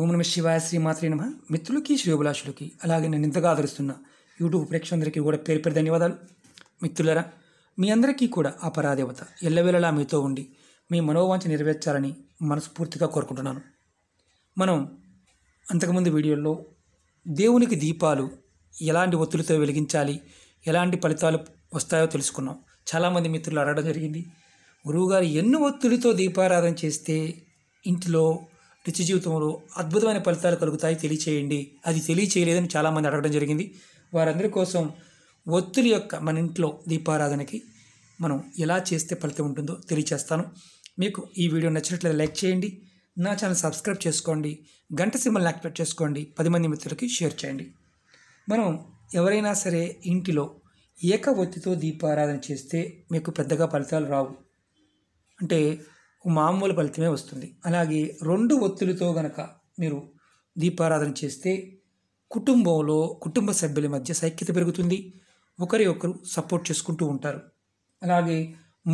ఓం నమ శివాయ శ్రీ మాత్రే నమ మిత్రులకి శ్రీభిలాషులకి అలాగే నేను ఇంతగా ఆదరిస్తున్న యూట్యూబ్ ప్రేక్షకులందరికీ కూడా పేరు పేరు ధన్యవాదాలు మిత్రులరా మీ అందరికీ కూడా ఆ పరాదేవత ఎల్లవేళలా మీతో ఉండి మీ మనోవాంఛ నెరవేర్చాలని మనస్ఫూర్తిగా కోరుకుంటున్నాను మనం అంతకుముందు వీడియోల్లో దేవునికి దీపాలు ఎలాంటి ఒత్తులతో వెలిగించాలి ఎలాంటి ఫలితాలు వస్తాయో తెలుసుకున్నాం చాలామంది మిత్రులు అడగడం జరిగింది గురువుగారు ఎన్ని ఒత్తులతో దీపారాధన చేస్తే ఇంటిలో నిత్య జీవితంలో అద్భుతమైన ఫలితాలు కలుగుతాయి తెలియచేయండి అది తెలియచేయలేదని చాలామంది అడగడం జరిగింది వారందరి కోసం ఒత్తుల యొక్క మన ఇంట్లో దీపారాధనకి మనం ఎలా చేస్తే ఫలితం ఉంటుందో తెలియచేస్తాను మీకు ఈ వీడియో నచ్చినట్లయితే లైక్ చేయండి నా ఛానల్ సబ్స్క్రైబ్ చేసుకోండి గంట సింబల్ని యాక్టివేట్ చేసుకోండి పది మంది మిత్రులకి షేర్ చేయండి మనం ఎవరైనా సరే ఇంటిలో ఏక ఒత్తితో దీపారాధన చేస్తే మీకు పెద్దగా ఫలితాలు రావు అంటే మామూలు ఫలితమే వస్తుంది అలాగే రెండు ఒత్తిడితో గనక మీరు దీపారాధన చేస్తే కుటుంబంలో కుటుంబ సభ్యుల మధ్య సైక్యత పెరుగుతుంది ఒకరి ఒకరు సపోర్ట్ చేసుకుంటూ ఉంటారు అలాగే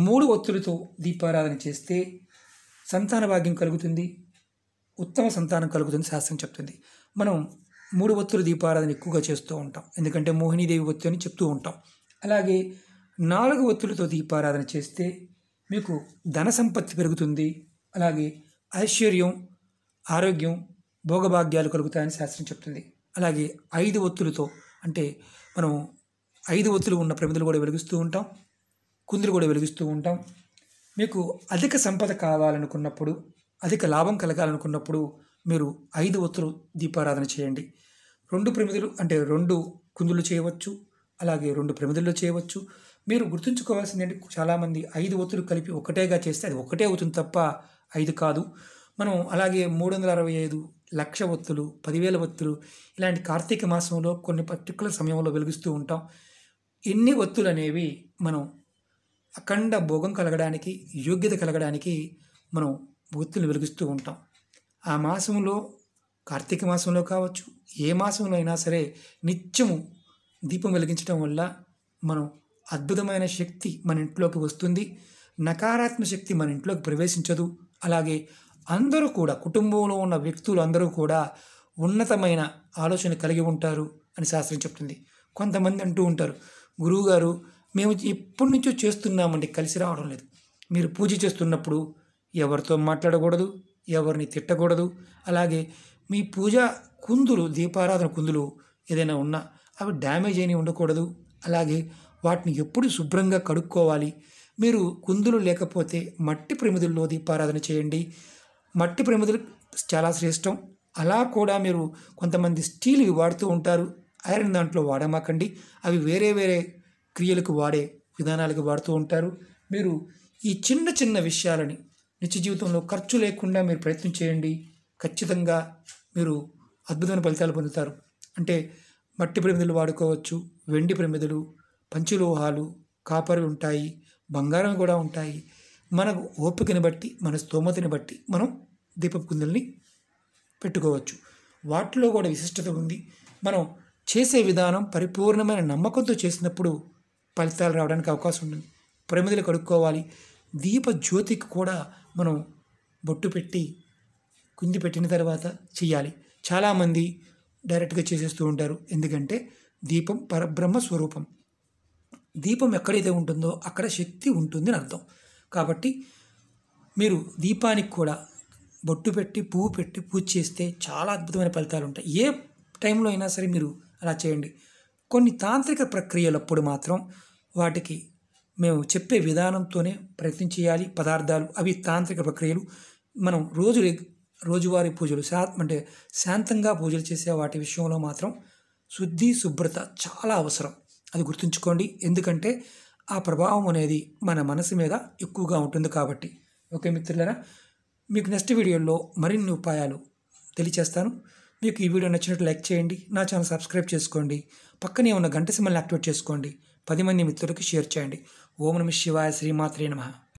మూడు ఒత్తులతో దీపారాధన చేస్తే సంతాన భాగ్యం కలుగుతుంది ఉత్తమ సంతానం కలుగుతుంది శాస్త్రం చెప్తుంది మనం మూడు ఒత్తులు దీపారాధన ఎక్కువగా చేస్తూ ఉంటాం ఎందుకంటే మోహినీదేవి ఒత్తు అని చెప్తూ ఉంటాం అలాగే నాలుగు ఒత్తులతో దీపారాధన చేస్తే మీకు ధన సంపత్తి పెరుగుతుంది అలాగే ఐశ్వర్యం ఆరోగ్యం భోగభాగ్యాలు కలుగుతాయని శాస్త్రం చెప్తుంది అలాగే ఐదు ఒత్తులతో అంటే మనం ఐదు ఒత్తులు ఉన్న ప్రమిదలు కూడా వెలిగిస్తూ ఉంటాం కుందులు కూడా వెలిగిస్తూ ఉంటాం మీకు అధిక సంపద కావాలనుకున్నప్పుడు అధిక లాభం కలగాలనుకున్నప్పుడు మీరు ఐదు ఒత్తులు దీపారాధన చేయండి రెండు ప్రమిదలు అంటే రెండు కుందులు చేయవచ్చు అలాగే రెండు ప్రమిదల్లో చేయవచ్చు మీరు గుర్తుంచుకోవాల్సింది చాలామంది ఐదు ఒత్తులు కలిపి ఒకటేగా చేస్తే అది ఒకటే అవుతుంది తప్ప ఐదు కాదు మనం అలాగే మూడు వందల అరవై ఐదు లక్ష ఒత్తులు పదివేల ఒత్తులు ఇలాంటి కార్తీక మాసంలో కొన్ని పర్టికులర్ సమయంలో వెలుగుస్తూ ఉంటాం ఎన్ని ఒత్తులు అనేవి మనం అఖండ భోగం కలగడానికి యోగ్యత కలగడానికి మనం ఒత్తులు వెలుగుస్తూ ఉంటాం ఆ మాసంలో కార్తీక మాసంలో కావచ్చు ఏ మాసంలో అయినా సరే నిత్యము దీపం వెలిగించడం వల్ల మనం అద్భుతమైన శక్తి మన ఇంట్లోకి వస్తుంది నకారాత్మక శక్తి మన ఇంట్లోకి ప్రవేశించదు అలాగే అందరూ కూడా కుటుంబంలో ఉన్న వ్యక్తులు అందరూ కూడా ఉన్నతమైన ఆలోచన కలిగి ఉంటారు అని శాస్త్రం చెప్తుంది కొంతమంది అంటూ ఉంటారు గురువుగారు మేము ఎప్పటి నుంచో చేస్తున్నామండి కలిసి రావడం లేదు మీరు పూజ చేస్తున్నప్పుడు ఎవరితో మాట్లాడకూడదు ఎవరిని తిట్టకూడదు అలాగే మీ పూజ కుందులు దీపారాధన కుందులు ఏదైనా ఉన్నా అవి డ్యామేజ్ అయినవి ఉండకూడదు అలాగే వాటిని ఎప్పుడు శుభ్రంగా కడుక్కోవాలి మీరు కుందులు లేకపోతే మట్టి ప్రమిదుల్లో దీపారాధన చేయండి మట్టి ప్రమిదులు చాలా శ్రేష్టం అలా కూడా మీరు కొంతమంది స్టీల్వి వాడుతూ ఉంటారు ఐరన్ దాంట్లో వాడమాకండి అవి వేరే వేరే క్రియలకు వాడే విధానాలకు వాడుతూ ఉంటారు మీరు ఈ చిన్న చిన్న విషయాలని నిత్య జీవితంలో ఖర్చు లేకుండా మీరు ప్రయత్నం చేయండి ఖచ్చితంగా మీరు అద్భుతమైన ఫలితాలు పొందుతారు అంటే మట్టి ప్రమిదలు వాడుకోవచ్చు వెండి ప్రమిదలు పంచులోహాలు కాపర్ ఉంటాయి బంగారం కూడా ఉంటాయి మన ఓపికని బట్టి మన స్తోమతని బట్టి మనం దీపపు కుందుల్ని పెట్టుకోవచ్చు వాటిలో కూడా విశిష్టత ఉంది మనం చేసే విధానం పరిపూర్ణమైన నమ్మకంతో చేసినప్పుడు ఫలితాలు రావడానికి అవకాశం ఉంటుంది ప్రమిదలు కడుక్కోవాలి దీప జ్యోతికి కూడా మనం బొట్టు పెట్టి కుంది పెట్టిన తర్వాత చేయాలి చాలామంది డైరెక్ట్గా చేసేస్తూ ఉంటారు ఎందుకంటే దీపం పరబ్రహ్మ స్వరూపం దీపం ఎక్కడైతే ఉంటుందో అక్కడ శక్తి ఉంటుంది అని అర్థం కాబట్టి మీరు దీపానికి కూడా బొట్టు పెట్టి పువ్వు పెట్టి పూజ చేస్తే చాలా అద్భుతమైన ఫలితాలు ఉంటాయి ఏ టైంలో అయినా సరే మీరు అలా చేయండి కొన్ని తాంత్రిక ప్రక్రియలప్పుడు మాత్రం వాటికి మేము చెప్పే విధానంతోనే ప్రయత్నం చేయాలి పదార్థాలు అవి తాంత్రిక ప్రక్రియలు మనం రోజు రోజువారి పూజలు శా అంటే శాంతంగా పూజలు చేసే వాటి విషయంలో మాత్రం శుద్ధి శుభ్రత చాలా అవసరం అది గుర్తుంచుకోండి ఎందుకంటే ఆ ప్రభావం అనేది మన మనసు మీద ఎక్కువగా ఉంటుంది కాబట్టి ఓకే మిత్రులరా మీకు నెక్స్ట్ వీడియోలో మరిన్ని ఉపాయాలు తెలియచేస్తాను మీకు ఈ వీడియో నచ్చినట్టు లైక్ చేయండి నా ఛానల్ సబ్స్క్రైబ్ చేసుకోండి పక్కనే ఉన్న గంట సిమ్మల్ని యాక్టివేట్ చేసుకోండి పది మంది మిత్రులకి షేర్ చేయండి ఓం నమ శివాయ శ్రీమాత్రే నమ